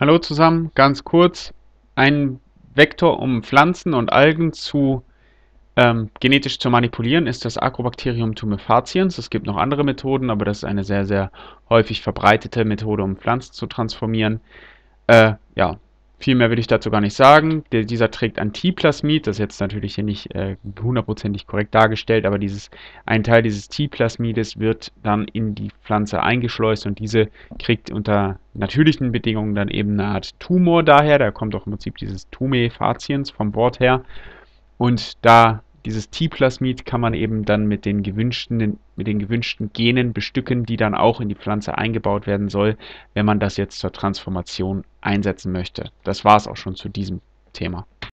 Hallo zusammen, ganz kurz ein Vektor, um Pflanzen und Algen zu ähm, genetisch zu manipulieren, ist das Agrobacterium tumefaciens. Es gibt noch andere Methoden, aber das ist eine sehr, sehr häufig verbreitete Methode, um Pflanzen zu transformieren. Äh, ja, viel mehr will ich dazu gar nicht sagen. Der, dieser trägt Antiplasmid, das ist jetzt natürlich hier nicht äh, hundertprozentig äh, korrekt dargestellt, aber dieses, ein Teil dieses T-Plasmides wird dann in die Pflanze eingeschleust und diese kriegt unter natürlichen Bedingungen dann eben eine Art Tumor daher. Da kommt auch im Prinzip dieses Tume faciens vom Wort her. Und da dieses T-Plasmid kann man eben dann mit den, gewünschten, mit den gewünschten Genen bestücken, die dann auch in die Pflanze eingebaut werden soll, wenn man das jetzt zur Transformation einsetzen möchte. Das war es auch schon zu diesem Thema.